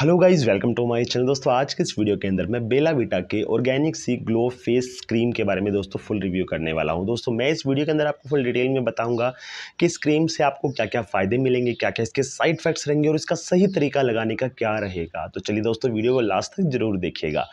hello guys welcome to my channel दोस्तों आज के इस वीडियो के अंदर मैं बेला विटा के organic C glow face cream के बारे में दोस्तों फुल रिव्यू करने वाला हूं दोस्तों मैं इस वीडियो के अंदर आपको फुल डिटेल में बताऊंगा कि इस क्रीम से आपको क्या क्या फ़ायदे मिलेंगे क्या क्या इसके साइड इफेक्ट्स रहेंगे और इसका सही तरीका लगाने का क्या रहेगा तो चलिए दोस्तों वीडियो को लास्ट तक जरूर देखिएगा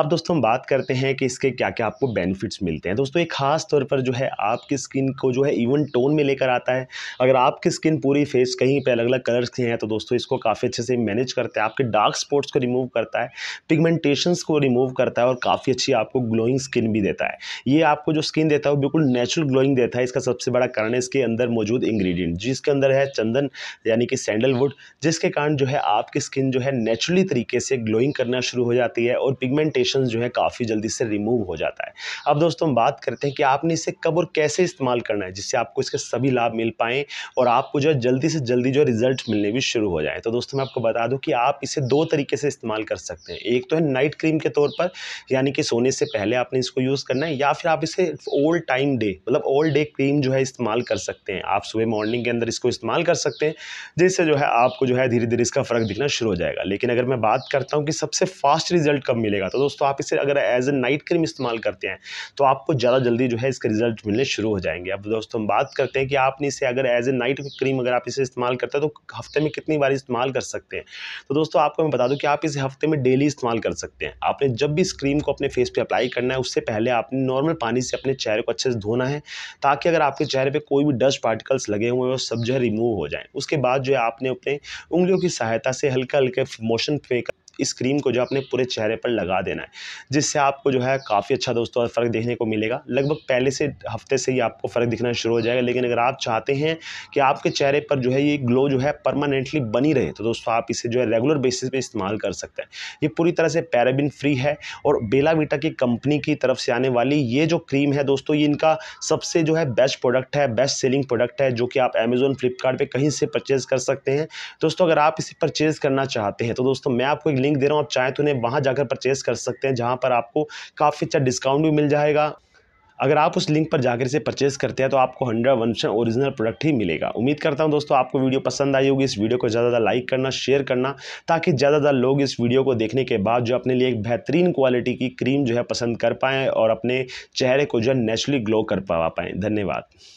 अब दोस्तों हम बात करते हैं कि इसके क्या क्या आपको बेनिफिट्स मिलते हैं दोस्तों एक खास तौर पर जो है आपकी स्किन को जो है इवन टोन में लेकर आता है अगर आपकी स्किन पूरी फेस कहीं पर अलग अलग कलर्स की हैं तो दोस्तों इसको काफ़ी अच्छे से मैनेज करते हैं आपके डार्क स्पॉट्स को रिमूव करता है पिगमेंटेशंस को रिमूव करता है और काफ़ी अच्छी आपको ग्लोइंग स्किन भी देता है ये आपको जो स्किन देता है वो बिल्कुल नेचुरल ग्लोइंग देता है इसका सबसे बड़ा कारण है इसके अंदर मौजूद इंग्रीडियंट जिसके अंदर है चंदन यानी कि सैंडलवुड जिसके कारण जो है आपकी स्किन जो है नेचुरली तरीके से ग्लोइंग करना शुरू हो जाती है और पिगमेंटेशन जो है काफ़ी जल्दी से रिमूव हो जाता है अब दोस्तों हम बात करते हैं कि आपने इसे कब और कैसे इस्तेमाल करना है जिससे आपको इसके सभी लाभ मिल पाएँ और आपको जो है जल्दी से जल्दी जो रिजल्ट मिलने भी शुरू हो जाए तो दोस्तों मैं आपको बता दूँ कि आप इसे इसे दो तरीके से इस्तेमाल कर सकते हैं एक तो है नाइट क्रीम के तौर पर यानी कि सोने से पहले आपने इसको यूज़ करना है या फिर आप इसे ओल्ड टाइम डे मतलब ओल्ड डे क्रीम जो है इस्तेमाल कर सकते हैं आप सुबह मॉर्निंग के अंदर इसको इस्तेमाल कर सकते हैं जिससे जो है आपको जो है धीरे धीरे इसका फ़र्क दिखना शुरू हो जाएगा लेकिन अगर मैं बात करता हूँ कि सबसे फास्ट रिजल्ट कब मिलेगा तो दोस्तों आप इसे अगर एज ए नाइट क्रीम इस्तेमाल करते हैं तो आपको ज़्यादा जल्दी जो है इसके रिजल्ट मिलने शुरू हो जाएंगे अब दोस्तों हम बात करते हैं कि आपने इसे अगर एज ए नाइट क्रीम अगर आप इसे इस्तेमाल करते हैं तो हफ्ते में कितनी बार इस्तेमाल कर सकते हैं तो दोस्तों आपको मैं बता दूं कि आप इसे हफ्ते में डेली इस्तेमाल कर सकते हैं आपने जब भी इस क्रीम को अपने फेस पे अप्लाई करना है उससे पहले आपने नॉर्मल पानी से अपने चेहरे को अच्छे से धोना है ताकि अगर आपके चेहरे पर कोई भी डस्ट पार्टिकल्स लगे हुए हैं वो सब जो है रिमूव हो जाए उसके बाद जो है आपने अपने उंगलियों की सहायता से हल्का हल्के मोशन फेंक इस क्रीम को जो आपने पूरे चेहरे पर लगा देना है जिससे आपको जो है काफ़ी अच्छा दोस्तों फ़र्क देखने को मिलेगा लगभग पहले से हफ्ते से ही आपको फ़र्क दिखना शुरू हो जाएगा लेकिन अगर आप चाहते हैं कि आपके चेहरे पर जो है ये ग्लो जो है परमानेंटली बनी रहे तो दोस्तों आप इसे जो है रेगुलर बेसिस पे इस्तेमाल कर सकते हैं ये पूरी तरह से पैराबिन फ्री है और बेलाविटा की कंपनी की तरफ से आने वाली ये जो क्रीम है दोस्तों ये इनका सबसे जो है बेस्ट प्रोडक्ट है बेस्ट सेलिंग प्रोडक्ट है जो कि आप अमेज़ोन फ्लिपकार्ट कहीं से परचेज़ कर सकते हैं दोस्तों अगर आप इसे परचेज़ करना चाहते हैं तो दोस्तों मैं आपको एक लिंक दे रहा हूँ आप चाहें तो उन्हें वहाँ जाकर परचेस कर सकते हैं जहाँ पर आपको काफ़ी अच्छा डिस्काउंट भी मिल जाएगा अगर आप उस लिंक पर जाकर इसे परचेस करते हैं तो आपको हंड्रेड वन ओरिजिनल प्रोडक्ट ही मिलेगा उम्मीद करता हूं दोस्तों आपको वीडियो पसंद आई होगी इस वीडियो को ज़्यादा ज़्यादा लाइक करना शेयर करना ताकि ज़्यादा ज़्यादा लोग इस वीडियो को देखने के बाद जो अपने लिए एक बेहतरीन क्वालिटी की क्रीम जो है पसंद कर पाएँ और अपने चेहरे को जो है नेचुरली ग्लो कर पा पाएँ धन्यवाद